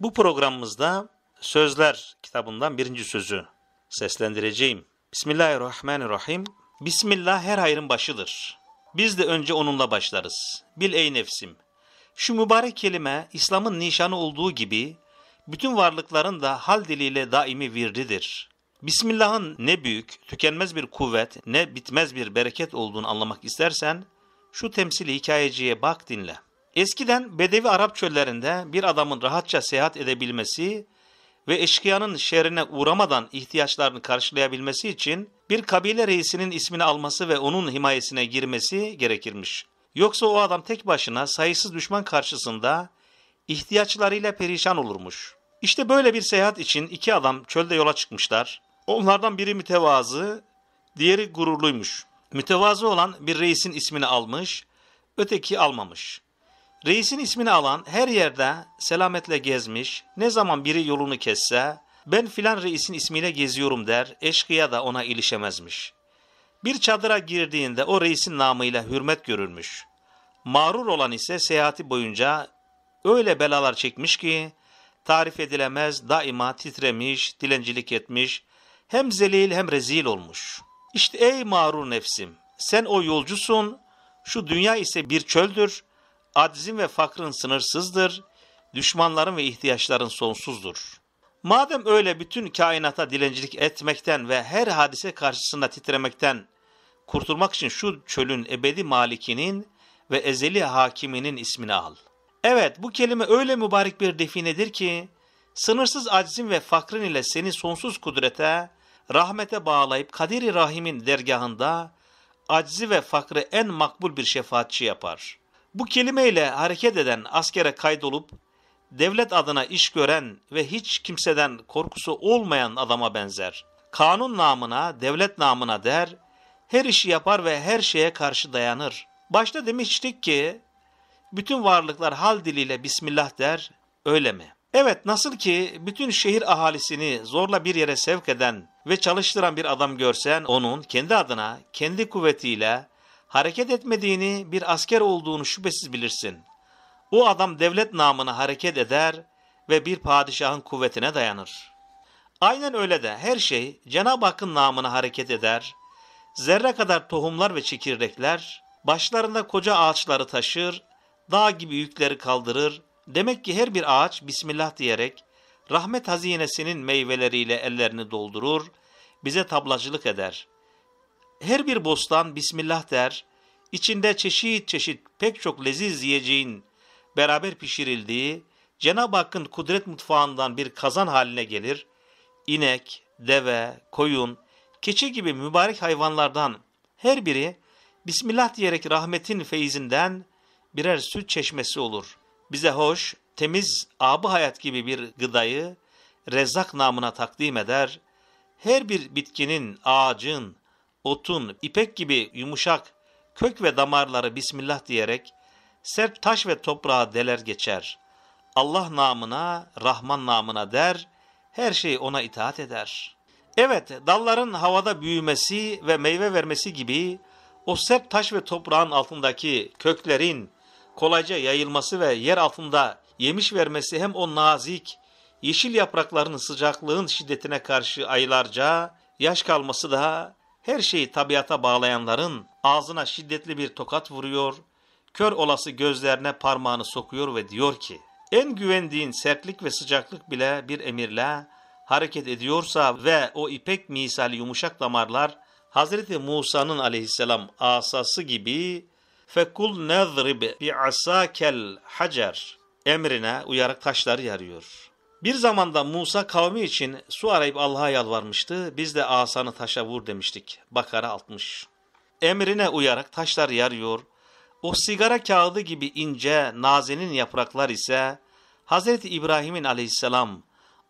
Bu programımızda Sözler kitabından birinci sözü seslendireceğim. Bismillahirrahmanirrahim. Bismillah her hayrın başıdır. Biz de önce onunla başlarız. Bil ey nefsim. Şu mübarek kelime İslam'ın nişanı olduğu gibi bütün varlıkların da hal diliyle daimi virdidir. Bismillah'ın ne büyük, tükenmez bir kuvvet, ne bitmez bir bereket olduğunu anlamak istersen şu temsili hikayeciye bak dinle. Eskiden Bedevi Arap çöllerinde bir adamın rahatça seyahat edebilmesi ve eşkıyanın şehrine uğramadan ihtiyaçlarını karşılayabilmesi için bir kabile reisinin ismini alması ve onun himayesine girmesi gerekirmiş. Yoksa o adam tek başına sayısız düşman karşısında ihtiyaçlarıyla perişan olurmuş. İşte böyle bir seyahat için iki adam çölde yola çıkmışlar. Onlardan biri mütevazı, diğeri gururluymuş. Mütevazı olan bir reisin ismini almış, öteki almamış. Reisin ismini alan her yerde selametle gezmiş, ne zaman biri yolunu kesse, ben filan reisin ismiyle geziyorum der, eşkıya da ona ilişemezmiş. Bir çadıra girdiğinde o reisin namıyla hürmet görülmüş. Mağrur olan ise seyahati boyunca öyle belalar çekmiş ki, tarif edilemez, daima titremiş, dilencilik etmiş, hem zelil hem rezil olmuş. İşte ey mağrur nefsim, sen o yolcusun, şu dünya ise bir çöldür, aczin ve fakrın sınırsızdır, düşmanların ve ihtiyaçların sonsuzdur. Madem öyle bütün kainata dilencilik etmekten ve her hadise karşısında titremekten kurtulmak için şu çölün ebedi malikinin ve ezeli hakiminin ismini al. Evet bu kelime öyle mübarek bir definedir ki sınırsız aczin ve fakrın ile seni sonsuz kudrete, rahmete bağlayıp Kadir-i Rahim'in dergahında aczi ve fakrı en makbul bir şefaatçi yapar.'' Bu kelimeyle hareket eden askere kaydolup devlet adına iş gören ve hiç kimseden korkusu olmayan adama benzer. Kanun namına, devlet namına der, her işi yapar ve her şeye karşı dayanır. Başta demiştik ki, bütün varlıklar hal diliyle Bismillah der, öyle mi? Evet, nasıl ki bütün şehir ahalisini zorla bir yere sevk eden ve çalıştıran bir adam görsen, onun kendi adına, kendi kuvvetiyle, hareket etmediğini, bir asker olduğunu şüphesiz bilirsin. O adam devlet namına hareket eder ve bir padişahın kuvvetine dayanır. Aynen öyle de her şey Cenab-ı Hakk'ın namına hareket eder. Zerre kadar tohumlar ve çekirdekler başlarında koca ağaçları taşır, dağ gibi yükleri kaldırır. Demek ki her bir ağaç bismillah diyerek rahmet hazinesinin meyveleriyle ellerini doldurur, bize tablacılık eder her bir bostan Bismillah der, içinde çeşit çeşit pek çok leziz yiyeceğin beraber pişirildiği Cenab-ı Hakk'ın kudret mutfağından bir kazan haline gelir, inek, deve, koyun, keçi gibi mübarek hayvanlardan her biri Bismillah diyerek rahmetin feyzinden birer süt çeşmesi olur. Bize hoş, temiz, abı hayat gibi bir gıdayı Rezzak namına takdim eder. Her bir bitkinin, ağacın, otun, ipek gibi yumuşak kök ve damarları Bismillah diyerek sert taş ve toprağa deler geçer. Allah namına, Rahman namına der, her şey ona itaat eder. Evet, dalların havada büyümesi ve meyve vermesi gibi o sert taş ve toprağın altındaki köklerin kolayca yayılması ve yer altında yemiş vermesi hem o nazik, yeşil yaprakların sıcaklığın şiddetine karşı aylarca yaş kalması da her şeyi tabiata bağlayanların ağzına şiddetli bir tokat vuruyor, kör olası gözlerine parmağını sokuyor ve diyor ki, en güvendiğin sertlik ve sıcaklık bile bir emirle hareket ediyorsa ve o ipek misal yumuşak damarlar Hz. Musa'nın aleyhisselam asası gibi fekul nezrib bi asakel hacer emrine uyarak taşları yarıyor. Bir zamanda Musa kavmi için su arayıp Allah'a yalvarmıştı. Biz de asanı taşa vur demiştik. Bakara 60. Emrine uyarak taşlar yarıyor. O sigara kağıdı gibi ince, nazenin yapraklar ise Hz. İbrahim'in aleyhisselam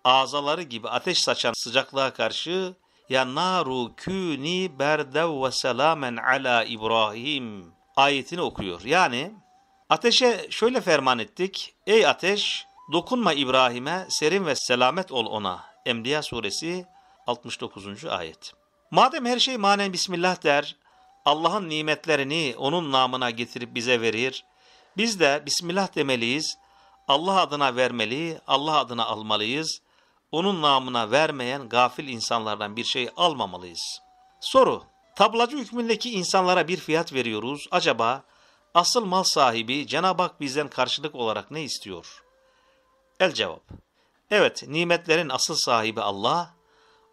ağzaları gibi ateş saçan sıcaklığa karşı ya naru küni berdev ve selamen ala İbrahim ayetini okuyor. Yani ateşe şöyle ferman ettik. Ey ateş Dokunma İbrahim'e, serin ve selamet ol ona. Enbiya suresi 69. ayet. Madem her şey manen Bismillah der, Allah'ın nimetlerini onun namına getirip bize verir, biz de Bismillah demeliyiz, Allah adına vermeli, Allah adına almalıyız, onun namına vermeyen gafil insanlardan bir şey almamalıyız. Soru, tablacı hükmündeki insanlara bir fiyat veriyoruz, acaba asıl mal sahibi Cenab-ı Hak bizden karşılık olarak ne istiyor?'' El cevap. Evet, nimetlerin asıl sahibi Allah.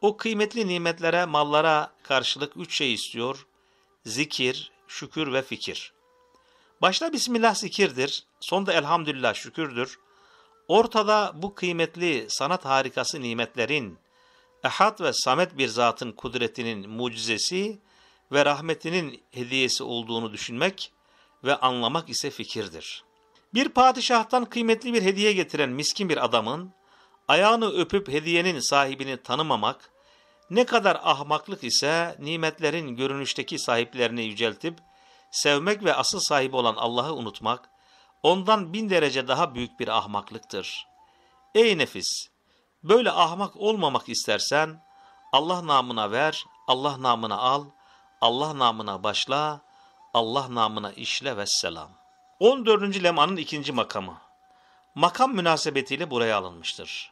O kıymetli nimetlere, mallara karşılık üç şey istiyor. Zikir, şükür ve fikir. Başta Bismillah zikirdir, sonda elhamdülillah şükürdür. Ortada bu kıymetli sanat harikası nimetlerin, ehad ve samet bir zatın kudretinin mucizesi ve rahmetinin hediyesi olduğunu düşünmek ve anlamak ise fikirdir.'' Bir padişahtan kıymetli bir hediye getiren miskin bir adamın ayağını öpüp hediyenin sahibini tanımamak ne kadar ahmaklık ise nimetlerin görünüşteki sahiplerini yüceltip sevmek ve asıl sahibi olan Allah'ı unutmak ondan bin derece daha büyük bir ahmaklıktır. Ey nefis! Böyle ahmak olmamak istersen Allah namına ver, Allah namına al, Allah namına başla, Allah namına işle ve selam. 14. lemanın ikinci makamı. Makam münasebetiyle buraya alınmıştır.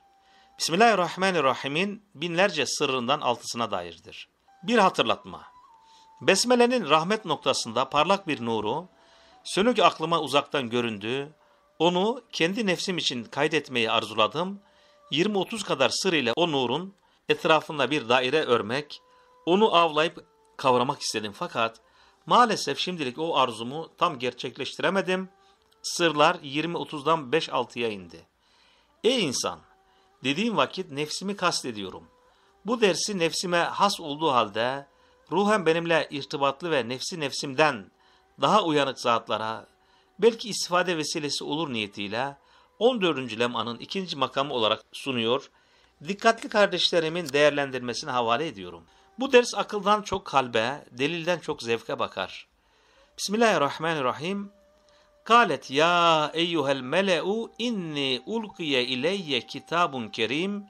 Bismillahirrahmanirrahim'in binlerce sırrından altısına dairdir. Bir hatırlatma. Besmele'nin rahmet noktasında parlak bir nuru, sönük aklıma uzaktan göründü, onu kendi nefsim için kaydetmeyi arzuladım, 20-30 kadar sır ile o nurun etrafında bir daire örmek, onu avlayıp kavramak istedim fakat Maalesef şimdilik o arzumu tam gerçekleştiremedim. Sırlar 20-30'dan 5-6'ya indi. Ey insan! Dediğim vakit nefsimi kastediyorum. Bu dersi nefsime has olduğu halde ruhen benimle irtibatlı ve nefsi nefsimden daha uyanık zatlara belki istifade vesilesi olur niyetiyle 14. lemanın ikinci makamı olarak sunuyor. Dikkatli kardeşlerimin değerlendirmesine havale ediyorum.'' Bu ders akıldan çok kalbe, delilden çok zevke bakar. Bismillahirrahmanirrahim. Kalet ya eyyuhel mele'u inni ulkiye ileyye kitabun kerim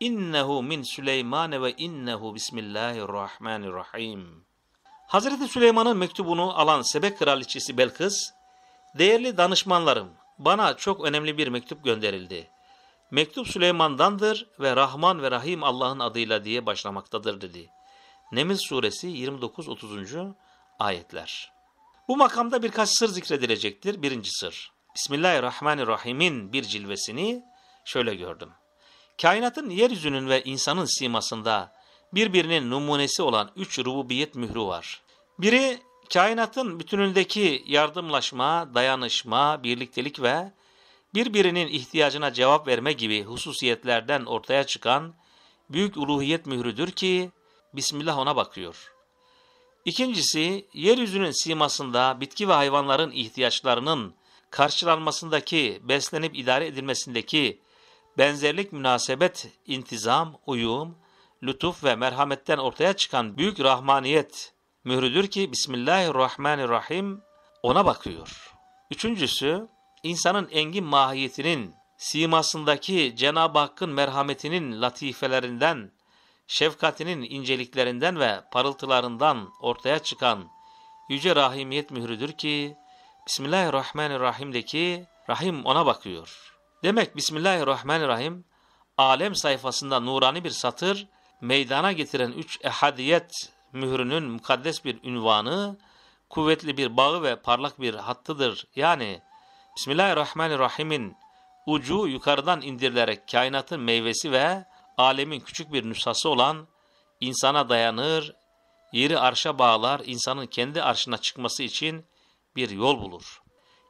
innehu min Süleymane ve innehu bismillahirrahmanirrahim. Hazreti Süleyman'ın mektubunu alan Sebe kraliçesi Belkıs, değerli danışmanlarım bana çok önemli bir mektup gönderildi. Mektup Süleyman'dandır ve Rahman ve Rahim Allah'ın adıyla diye başlamaktadır dedi. Nemil suresi 29-30. ayetler. Bu makamda birkaç sır zikredilecektir. Birinci sır. Bismillahirrahmanirrahim'in bir cilvesini şöyle gördüm. Kainatın yeryüzünün ve insanın simasında birbirinin numunesi olan üç rububiyet mührü var. Biri kainatın bütünündeki yardımlaşma, dayanışma, birliktelik ve birbirinin ihtiyacına cevap verme gibi hususiyetlerden ortaya çıkan büyük uluhiyet mührüdür ki Bismillah ona bakıyor. İkincisi, yeryüzünün simasında bitki ve hayvanların ihtiyaçlarının karşılanmasındaki, beslenip idare edilmesindeki benzerlik, münasebet, intizam, uyum, lütuf ve merhametten ortaya çıkan büyük rahmaniyet mührüdür ki Bismillahirrahmanirrahim ona bakıyor. Üçüncüsü, insanın engin mahiyetinin, simasındaki Cenab-ı Hakk'ın merhametinin latifelerinden, şefkatinin inceliklerinden ve parıltılarından ortaya çıkan yüce rahimiyet mührüdür ki, Bismillahirrahmanirrahim'deki rahim ona bakıyor. Demek Bismillahirrahmanirrahim, alem sayfasında nurani bir satır, meydana getiren üç ehadiyet mührünün mukaddes bir ünvanı, kuvvetli bir bağı ve parlak bir hattıdır. Yani Bismillahirrahmanirrahim'in ucu yukarıdan indirilerek kainatın meyvesi ve alemin küçük bir nüshası olan insana dayanır, yeri arşa bağlar, insanın kendi arşına çıkması için bir yol bulur.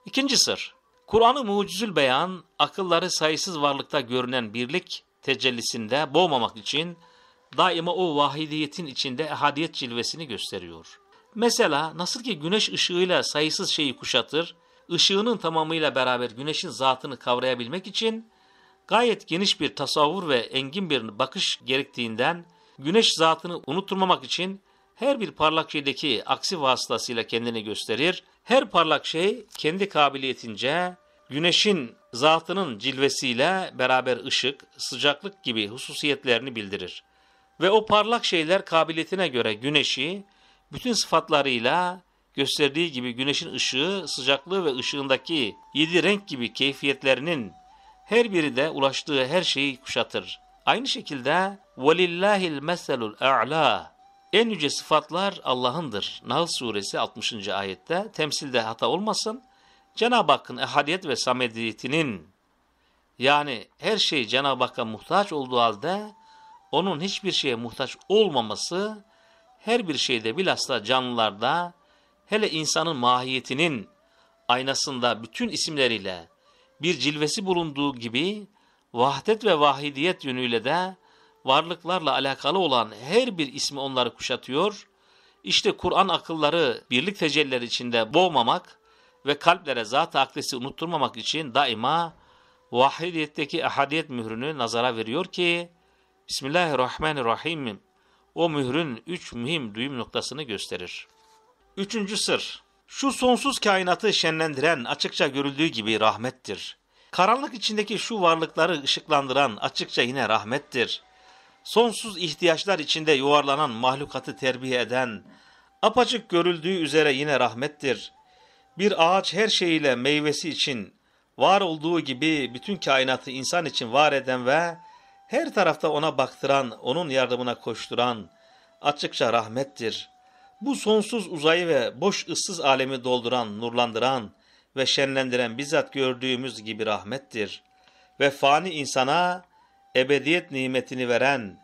İkinci sır, Kur'an-ı Mucizül Beyan, akılları sayısız varlıkta görünen birlik tecellisinde boğmamak için daima o vahidiyetin içinde ehadiyet cilvesini gösteriyor. Mesela nasıl ki güneş ışığıyla sayısız şeyi kuşatır, ışığının tamamıyla beraber güneşin zatını kavrayabilmek için gayet geniş bir tasavvur ve engin bir bakış gerektiğinden güneş zatını unutturmamak için her bir parlak şeydeki aksi vasıtasıyla kendini gösterir. Her parlak şey kendi kabiliyetince güneşin zatının cilvesiyle beraber ışık, sıcaklık gibi hususiyetlerini bildirir. Ve o parlak şeyler kabiliyetine göre güneşi bütün sıfatlarıyla gösterdiği gibi güneşin ışığı, sıcaklığı ve ışığındaki yedi renk gibi keyfiyetlerinin her biri de ulaştığı her şeyi kuşatır. Aynı şekilde velillahil meselul a'la en yüce sıfatlar Allah'ındır. Nahl suresi 60. ayette temsilde hata olmasın. Cenab-ı Hakk'ın ehadiyet ve samediyetinin yani her şey Cenab-ı Hakk'a muhtaç olduğu halde onun hiçbir şeye muhtaç olmaması her bir şeyde bilhassa canlılarda, hele insanın mahiyetinin aynasında bütün isimleriyle bir cilvesi bulunduğu gibi vahdet ve vahidiyet yönüyle de varlıklarla alakalı olan her bir ismi onları kuşatıyor. İşte Kur'an akılları birlik tecelliler içinde boğmamak ve kalplere zat-ı akdesi unutturmamak için daima vahidiyetteki ahadiyet mührünü nazara veriyor ki Bismillahirrahmanirrahim o mührün üç mühim düğüm noktasını gösterir. Üçüncü sır. Şu sonsuz kainatı şenlendiren açıkça görüldüğü gibi rahmettir. Karanlık içindeki şu varlıkları ışıklandıran açıkça yine rahmettir. Sonsuz ihtiyaçlar içinde yuvarlanan mahlukatı terbiye eden, apaçık görüldüğü üzere yine rahmettir. Bir ağaç her şeyiyle meyvesi için, var olduğu gibi bütün kainatı insan için var eden ve her tarafta ona baktıran, onun yardımına koşturan, açıkça rahmettir. Bu sonsuz uzayı ve boş ıssız alemi dolduran, nurlandıran ve şenlendiren bizzat gördüğümüz gibi rahmettir. Ve fani insana ebediyet nimetini veren,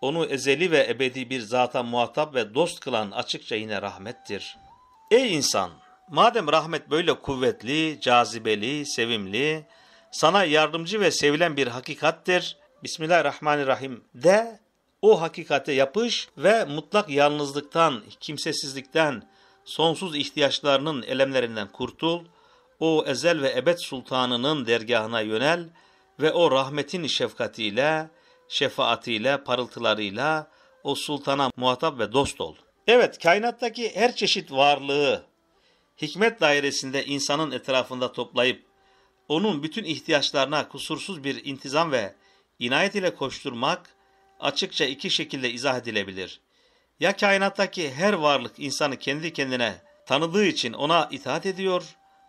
onu ezeli ve ebedi bir zata muhatap ve dost kılan açıkça yine rahmettir. Ey insan! Madem rahmet böyle kuvvetli, cazibeli, sevimli, sana yardımcı ve sevilen bir hakikattir. Bismillahirrahmanirrahim de o hakikate yapış ve mutlak yalnızlıktan, kimsesizlikten, sonsuz ihtiyaçlarının elemlerinden kurtul, o ezel ve ebed sultanının dergahına yönel ve o rahmetin şefkatiyle, şefaatiyle, parıltılarıyla o sultana muhatap ve dost ol. Evet, kainattaki her çeşit varlığı hikmet dairesinde insanın etrafında toplayıp onun bütün ihtiyaçlarına kusursuz bir intizam ve inayet ile koşturmak açıkça iki şekilde izah edilebilir. Ya kainattaki her varlık insanı kendi kendine tanıdığı için ona itaat ediyor,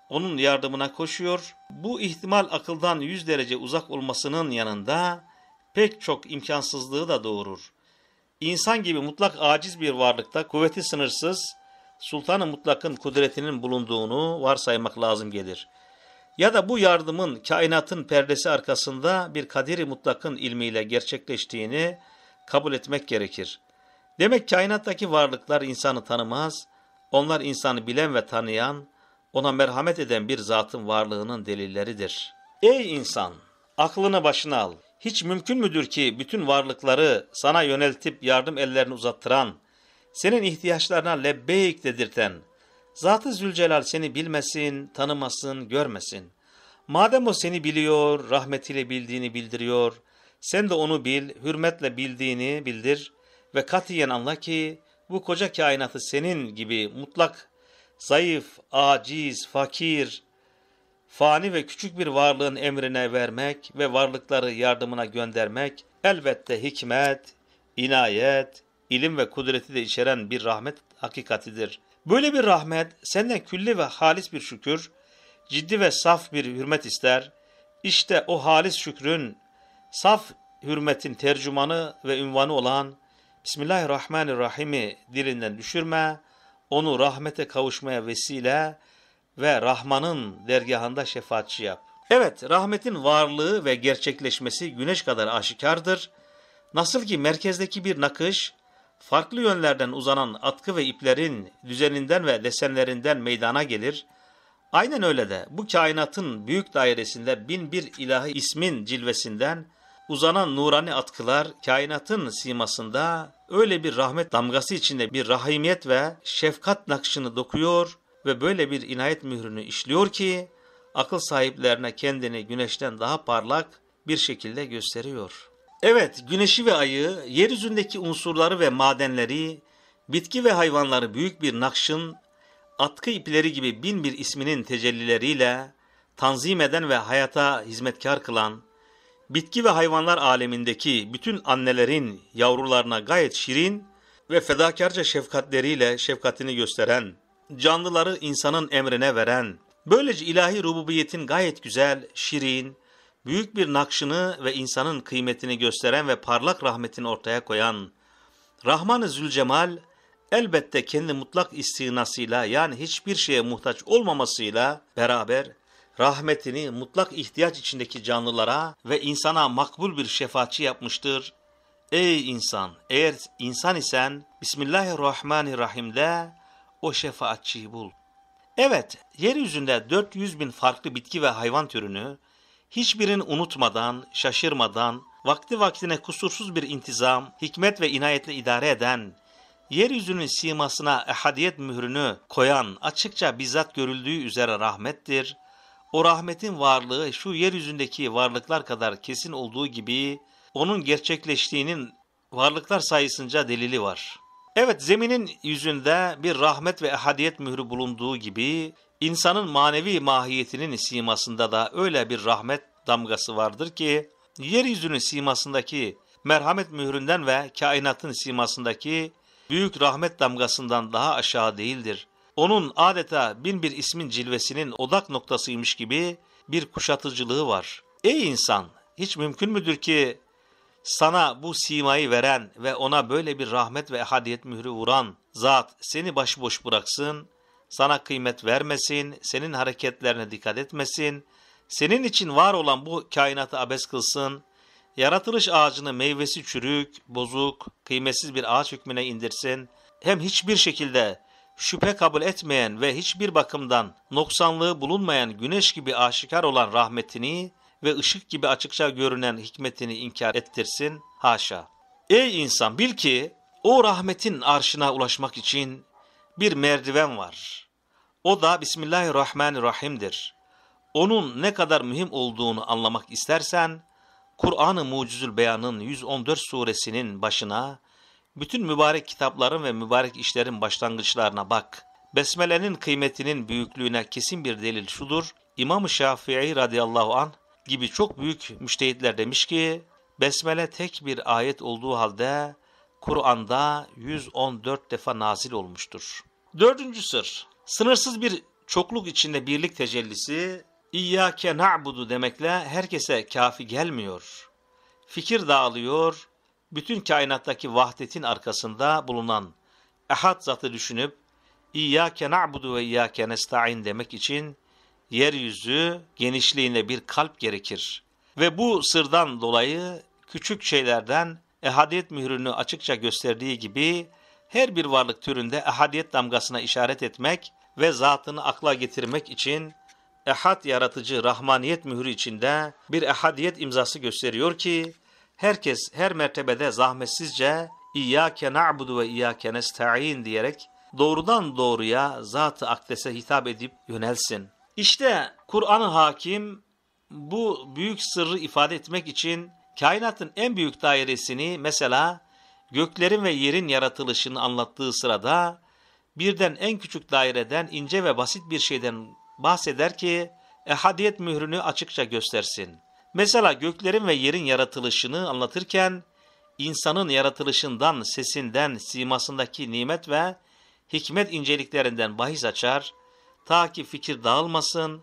onun yardımına koşuyor. Bu ihtimal akıldan yüz derece uzak olmasının yanında pek çok imkansızlığı da doğurur. İnsan gibi mutlak aciz bir varlıkta kuvveti sınırsız, sultanı mutlakın kudretinin bulunduğunu varsaymak lazım gelir.'' ya da bu yardımın kainatın perdesi arkasında bir kadiri mutlakın ilmiyle gerçekleştiğini kabul etmek gerekir. Demek kainattaki varlıklar insanı tanımaz, onlar insanı bilen ve tanıyan, ona merhamet eden bir zatın varlığının delilleridir. Ey insan! Aklını başına al. Hiç mümkün müdür ki bütün varlıkları sana yöneltip yardım ellerini uzattıran, senin ihtiyaçlarına lebbeyk dedirten, Zat-ı Zülcelal seni bilmesin, tanımasın, görmesin. Madem o seni biliyor, rahmetiyle bildiğini bildiriyor, sen de onu bil, hürmetle bildiğini bildir ve katiyen anla ki bu koca kainatı senin gibi mutlak, zayıf, aciz, fakir, fani ve küçük bir varlığın emrine vermek ve varlıkları yardımına göndermek elbette hikmet, inayet, ilim ve kudreti de içeren bir rahmet hakikatidir.'' Böyle bir rahmet senden külli ve halis bir şükür, ciddi ve saf bir hürmet ister. İşte o halis şükrün, saf hürmetin tercümanı ve ünvanı olan Bismillahirrahmanirrahim'i dilinden düşürme, onu rahmete kavuşmaya vesile ve Rahman'ın dergahında şefaatçi yap. Evet, rahmetin varlığı ve gerçekleşmesi güneş kadar aşikardır. Nasıl ki merkezdeki bir nakış, farklı yönlerden uzanan atkı ve iplerin düzeninden ve desenlerinden meydana gelir. Aynen öyle de bu kainatın büyük dairesinde bin bir ilahi ismin cilvesinden uzanan nurani atkılar kainatın simasında öyle bir rahmet damgası içinde bir rahimiyet ve şefkat nakşını dokuyor ve böyle bir inayet mührünü işliyor ki akıl sahiplerine kendini güneşten daha parlak bir şekilde gösteriyor.'' Evet, güneşi ve ayı, yeryüzündeki unsurları ve madenleri, bitki ve hayvanları büyük bir nakşın, atkı ipleri gibi bin bir isminin tecellileriyle tanzim eden ve hayata hizmetkar kılan, bitki ve hayvanlar alemindeki bütün annelerin yavrularına gayet şirin ve fedakarca şefkatleriyle şefkatini gösteren, canlıları insanın emrine veren, böylece ilahi rububiyetin gayet güzel, şirin, büyük bir nakşını ve insanın kıymetini gösteren ve parlak rahmetini ortaya koyan Rahman-ı Zülcemal elbette kendi mutlak istinasıyla yani hiçbir şeye muhtaç olmamasıyla beraber rahmetini mutlak ihtiyaç içindeki canlılara ve insana makbul bir şefaatçi yapmıştır. Ey insan! Eğer insan isen Bismillahirrahmanirrahim'de o şefaatçiyi bul. Evet, yeryüzünde 400 bin farklı bitki ve hayvan türünü, hiçbirini unutmadan, şaşırmadan, vakti vaktine kusursuz bir intizam, hikmet ve inayetle idare eden, yeryüzünün simasına ehadiyet mührünü koyan açıkça bizzat görüldüğü üzere rahmettir. O rahmetin varlığı şu yeryüzündeki varlıklar kadar kesin olduğu gibi onun gerçekleştiğinin varlıklar sayısınca delili var. Evet zeminin yüzünde bir rahmet ve ehadiyet mührü bulunduğu gibi İnsanın manevi mahiyetinin simasında da öyle bir rahmet damgası vardır ki, yeryüzünün simasındaki merhamet mühründen ve kainatın simasındaki büyük rahmet damgasından daha aşağı değildir. Onun adeta bin bir ismin cilvesinin odak noktasıymış gibi bir kuşatıcılığı var. Ey insan! Hiç mümkün müdür ki sana bu simayı veren ve ona böyle bir rahmet ve ehadiyet mührü vuran zat seni başboş bıraksın sana kıymet vermesin, senin hareketlerine dikkat etmesin, senin için var olan bu kainatı abes kılsın, yaratılış ağacını meyvesi çürük, bozuk, kıymetsiz bir ağaç hükmüne indirsin, hem hiçbir şekilde şüphe kabul etmeyen ve hiçbir bakımdan noksanlığı bulunmayan güneş gibi aşikar olan rahmetini ve ışık gibi açıkça görünen hikmetini inkar ettirsin, haşa. Ey insan bil ki o rahmetin arşına ulaşmak için bir merdiven var. O da Bismillahirrahmanirrahim'dir. Onun ne kadar mühim olduğunu anlamak istersen, Kur'an-ı Mucizül Beyan'ın 114 suresinin başına, bütün mübarek kitapların ve mübarek işlerin başlangıçlarına bak. Besmele'nin kıymetinin büyüklüğüne kesin bir delil şudur. İmam-ı Şafii radıyallahu an gibi çok büyük müştehitler demiş ki, Besmele tek bir ayet olduğu halde Kur'an'da 114 defa nazil olmuştur. Dördüncü sır, sınırsız bir çokluk içinde birlik tecellisi İyyâke na'budu demekle herkese kafi gelmiyor. Fikir dağılıyor, bütün kainattaki vahdetin arkasında bulunan ehad zatı düşünüp İyyâke na'budu ve İyyâke nesta'in demek için yeryüzü genişliğinde bir kalp gerekir. Ve bu sırdan dolayı küçük şeylerden ehadiyet mührünü açıkça gösterdiği gibi her bir varlık türünde ehadiyet damgasına işaret etmek ve zatını akla getirmek için ehad yaratıcı rahmaniyet mührü içinde bir ehadiyet imzası gösteriyor ki herkes her mertebede zahmetsizce İyyâke na'budu ve İyyâke nesta'in diyerek doğrudan doğruya Zat-ı Akdes'e hitap edip yönelsin. İşte Kur'an-ı Hakim bu büyük sırrı ifade etmek için Kainatın en büyük dairesini mesela göklerin ve yerin yaratılışını anlattığı sırada birden en küçük daireden ince ve basit bir şeyden bahseder ki ehadiyet mührünü açıkça göstersin. Mesela göklerin ve yerin yaratılışını anlatırken insanın yaratılışından, sesinden, simasındaki nimet ve hikmet inceliklerinden bahis açar, ta ki fikir dağılmasın,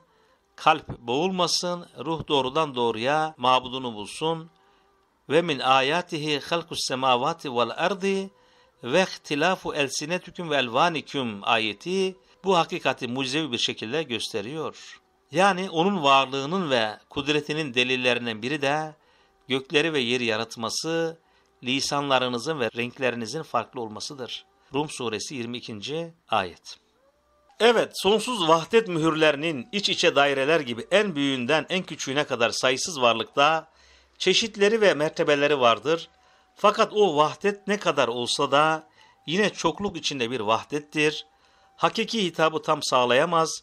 kalp boğulmasın, ruh doğrudan doğruya mabudunu bulsun, ve min ayatihi halku, semavati vel ardi ve ihtilafu elsinetüküm ve elvaniküm ayeti bu hakikati mucizevi bir şekilde gösteriyor. Yani onun varlığının ve kudretinin delillerinden biri de gökleri ve yeri yaratması, lisanlarınızın ve renklerinizin farklı olmasıdır. Rum suresi 22. ayet. Evet, sonsuz vahdet mühürlerinin iç içe daireler gibi en büyüğünden en küçüğüne kadar sayısız varlıkta çeşitleri ve mertebeleri vardır. Fakat o vahdet ne kadar olsa da yine çokluk içinde bir vahdettir. Hakiki hitabı tam sağlayamaz.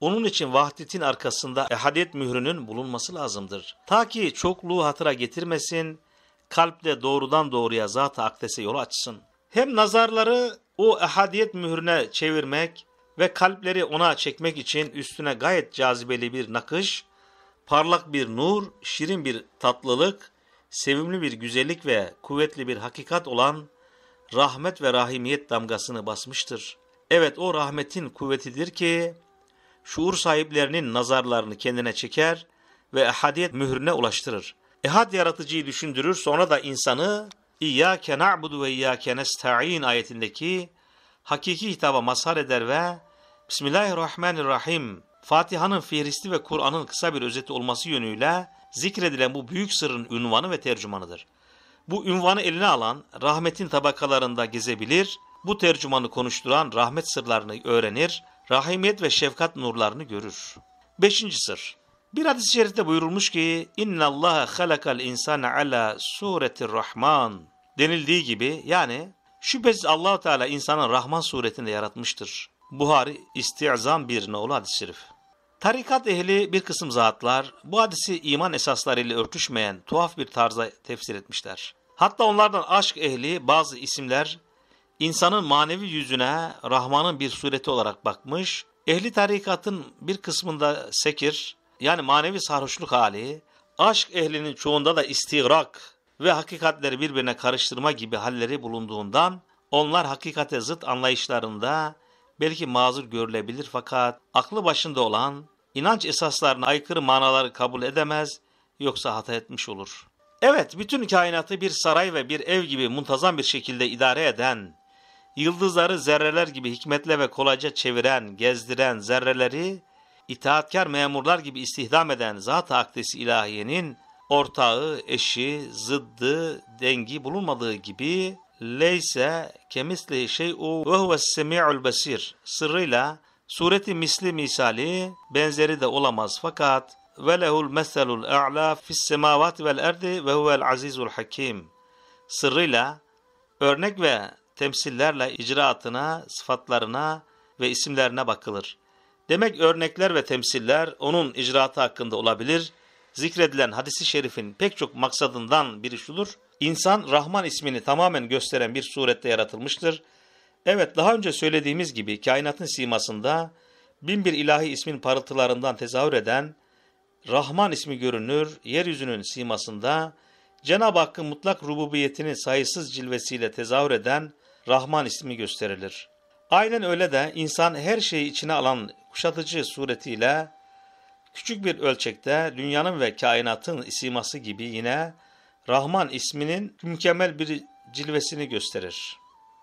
Onun için vahdetin arkasında ehadiyet mührünün bulunması lazımdır. Ta ki çokluğu hatıra getirmesin, kalple doğrudan doğruya zat-ı akdese yolu açsın. Hem nazarları o ehadiyet mührüne çevirmek ve kalpleri ona çekmek için üstüne gayet cazibeli bir nakış parlak bir nur, şirin bir tatlılık, sevimli bir güzellik ve kuvvetli bir hakikat olan rahmet ve rahimiyet damgasını basmıştır. Evet o rahmetin kuvvetidir ki şuur sahiplerinin nazarlarını kendine çeker ve ehadiyet mührüne ulaştırır. Ehad yaratıcıyı düşündürür sonra da insanı İyyâke na'budu ve iyyâke nesta'in ayetindeki hakiki hitaba mazhar eder ve Bismillahirrahmanirrahim Fatiha'nın fihristi ve Kur'an'ın kısa bir özeti olması yönüyle zikredilen bu büyük sırrın ünvanı ve tercümanıdır. Bu ünvanı eline alan rahmetin tabakalarında gezebilir, bu tercümanı konuşturan rahmet sırlarını öğrenir, rahimiyet ve şefkat nurlarını görür. Beşinci sır. Bir hadis-i şerifte buyurulmuş ki اِنَّ اللّٰهَ خَلَقَ الْاِنْسَانَ عَلَى سُورَةِ Rahman" denildiği gibi yani şüphesiz Allah Teala insanı Rahman suretinde yaratmıştır. Buhari İsti'zam 1 oğlu hadis-i şerif. Tarikat ehli bir kısım zatlar bu hadisi iman esaslarıyla örtüşmeyen tuhaf bir tarzda tefsir etmişler. Hatta onlardan aşk ehli bazı isimler insanın manevi yüzüne Rahman'ın bir sureti olarak bakmış, ehli tarikatın bir kısmında sekir yani manevi sarhoşluk hali, aşk ehlinin çoğunda da istigrak ve hakikatleri birbirine karıştırma gibi halleri bulunduğundan onlar hakikate zıt anlayışlarında belki mazur görülebilir fakat aklı başında olan inanç esaslarına aykırı manaları kabul edemez yoksa hata etmiş olur. Evet, bütün kainatı bir saray ve bir ev gibi muntazam bir şekilde idare eden, yıldızları zerreler gibi hikmetle ve kolayca çeviren, gezdiren zerreleri itaatkar memurlar gibi istihdam eden Zat-ı Akdesi ilahiyenin ortağı, eşi, zıddı, dengi bulunmadığı gibi leyse kemisli şey'u ve huves semi'ul basir sırrıyla sureti misli misali benzeri de olamaz fakat ve lehul meselul a'la fis semavati vel erdi ve huvel azizul hakim sırrıyla örnek ve temsillerle icraatına, sıfatlarına ve isimlerine bakılır. Demek örnekler ve temsiller onun icraatı hakkında olabilir zikredilen hadisi şerifin pek çok maksadından biri şudur. İnsan Rahman ismini tamamen gösteren bir surette yaratılmıştır. Evet daha önce söylediğimiz gibi kainatın simasında bin bir ilahi ismin parıltılarından tezahür eden Rahman ismi görünür, yeryüzünün simasında Cenab-ı Hakk'ın mutlak rububiyetini sayısız cilvesiyle tezahür eden Rahman ismi gösterilir. Aynen öyle de insan her şeyi içine alan kuşatıcı suretiyle Küçük bir ölçekte dünyanın ve kainatın isiması gibi yine Rahman isminin mükemmel bir cilvesini gösterir.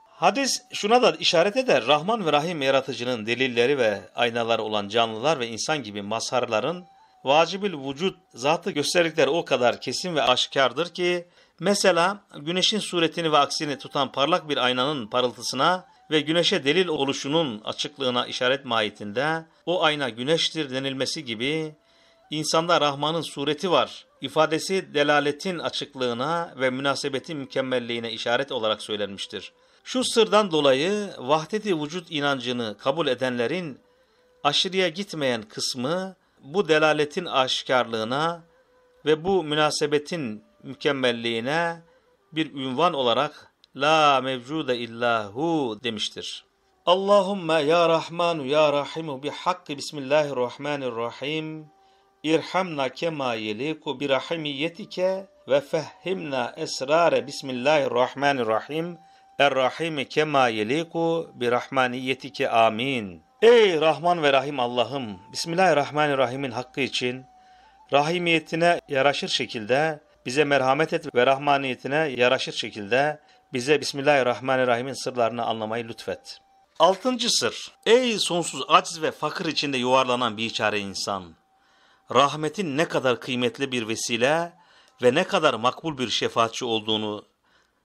Hadis şuna da işaret eder. Rahman ve Rahim yaratıcının delilleri ve aynaları olan canlılar ve insan gibi mazharların vacibül vücut zatı gösterdikleri o kadar kesin ve aşikardır ki mesela güneşin suretini ve aksini tutan parlak bir aynanın parıltısına ve güneşe delil oluşunun açıklığına işaret mahiyetinde o ayna güneştir denilmesi gibi insanda Rahman'ın sureti var ifadesi delaletin açıklığına ve münasebetin mükemmelliğine işaret olarak söylenmiştir. Şu sırdan dolayı vahdeti vücut inancını kabul edenlerin aşırıya gitmeyen kısmı bu delaletin aşikarlığına ve bu münasebetin mükemmelliğine bir ünvan olarak La mevcude Hu demiştir. Allahümme ya Rahmanu ya Rahimu bi hakkı Bismillahirrahmanirrahim. İrhamna kema yeliku bi rahimiyetike ve fehhimna esrare Bismillahirrahmanirrahim. Errahimi kema yeliku bi rahmaniyetike amin. Ey Rahman ve Rahim Allah'ım, Bismillahirrahmanirrahim'in hakkı için rahimiyetine yaraşır şekilde bize merhamet et ve rahmaniyetine yaraşır şekilde bize Bismillahirrahmanirrahim'in sırlarını anlamayı lütfet. Altıncı sır. Ey sonsuz aciz ve fakir içinde yuvarlanan bir çare insan. Rahmetin ne kadar kıymetli bir vesile ve ne kadar makbul bir şefaatçi olduğunu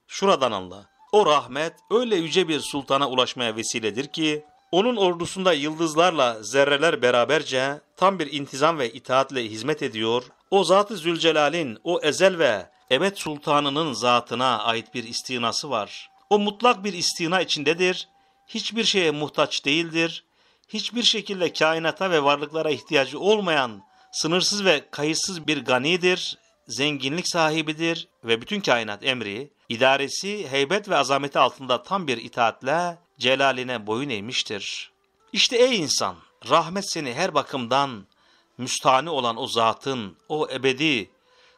şuradan anla. O rahmet öyle yüce bir sultana ulaşmaya vesiledir ki onun ordusunda yıldızlarla zerreler beraberce tam bir intizam ve itaatle hizmet ediyor. O Zat-ı Zülcelal'in o ezel ve Evet Sultanı'nın zatına ait bir istinası var. O mutlak bir istina içindedir, hiçbir şeye muhtaç değildir, hiçbir şekilde kainata ve varlıklara ihtiyacı olmayan, sınırsız ve kayıtsız bir ganidir, zenginlik sahibidir ve bütün kainat emri, idaresi, heybet ve azameti altında tam bir itaatle celaline boyun eğmiştir. İşte ey insan, rahmet seni her bakımdan müstani olan o zatın, o ebedi,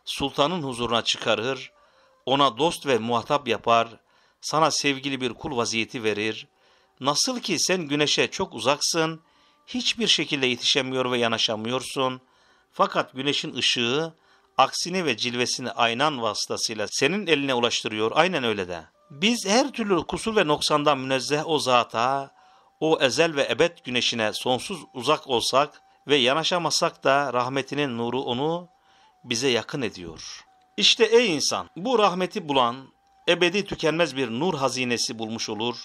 sultanın huzuruna çıkarır, ona dost ve muhatap yapar, sana sevgili bir kul vaziyeti verir. Nasıl ki sen güneşe çok uzaksın, hiçbir şekilde yetişemiyor ve yanaşamıyorsun. Fakat güneşin ışığı, aksini ve cilvesini aynan vasıtasıyla senin eline ulaştırıyor. Aynen öyle de. Biz her türlü kusur ve noksandan münezzeh o zata, o ezel ve ebed güneşine sonsuz uzak olsak ve yanaşamasak da rahmetinin nuru onu bize yakın ediyor. İşte ey insan bu rahmeti bulan ebedi tükenmez bir nur hazinesi bulmuş olur.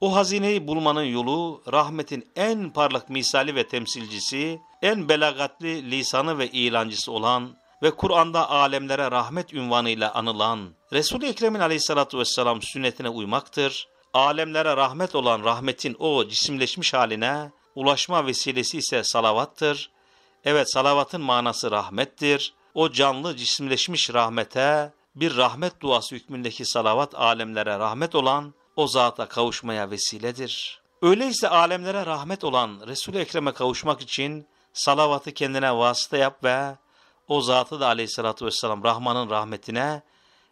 O hazineyi bulmanın yolu rahmetin en parlak misali ve temsilcisi, en belagatli lisanı ve ilancısı olan ve Kur'an'da alemlere rahmet ünvanıyla anılan Resul-i Ekrem'in aleyhissalatü vesselam sünnetine uymaktır. Alemlere rahmet olan rahmetin o cisimleşmiş haline ulaşma vesilesi ise salavattır. Evet salavatın manası rahmettir o canlı cisimleşmiş rahmete, bir rahmet duası hükmündeki salavat alemlere rahmet olan o zata kavuşmaya vesiledir. Öyleyse alemlere rahmet olan Resul-i Ekrem'e kavuşmak için salavatı kendine vasıta yap ve o zatı da aleyhissalatü vesselam Rahman'ın rahmetine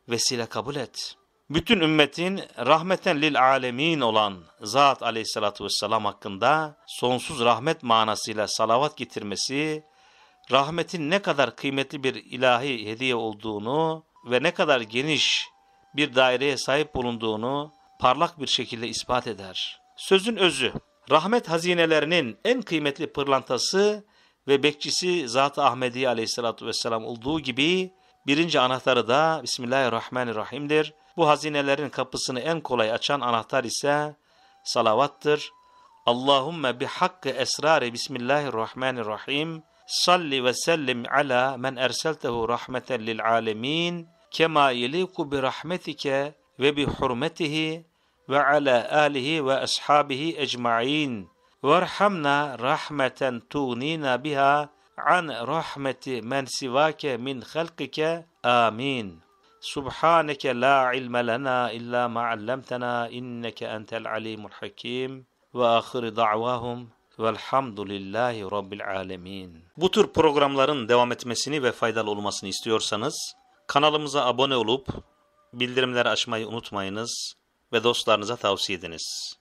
vesile kabul et. Bütün ümmetin rahmeten lil alemin olan zat aleyhissalatü vesselam hakkında sonsuz rahmet manasıyla salavat getirmesi rahmetin ne kadar kıymetli bir ilahi hediye olduğunu ve ne kadar geniş bir daireye sahip bulunduğunu parlak bir şekilde ispat eder. Sözün özü, rahmet hazinelerinin en kıymetli pırlantası ve bekçisi Zat-ı Ahmedi aleyhissalatü vesselam olduğu gibi birinci anahtarı da Bismillahirrahmanirrahim'dir. Bu hazinelerin kapısını en kolay açan anahtar ise salavattır. Allahümme bi hakkı esrari Bismillahirrahmanirrahim. صل وسلم على من أرسلته رحمة للعالمين كما يليق برحمتك وبحرمته وعلى آله وأصحابه أجمعين وارحمنا رحمة تغنينا بها عن رحمة من سواك من خلقك آمين سبحانك لا علم لنا إلا ما علمتنا إنك أنت العليم الحكيم وآخر دعواهم Velhamdülillahi Rabbil Alemin. Bu tür programların devam etmesini ve faydalı olmasını istiyorsanız kanalımıza abone olup bildirimleri açmayı unutmayınız ve dostlarınıza tavsiye ediniz.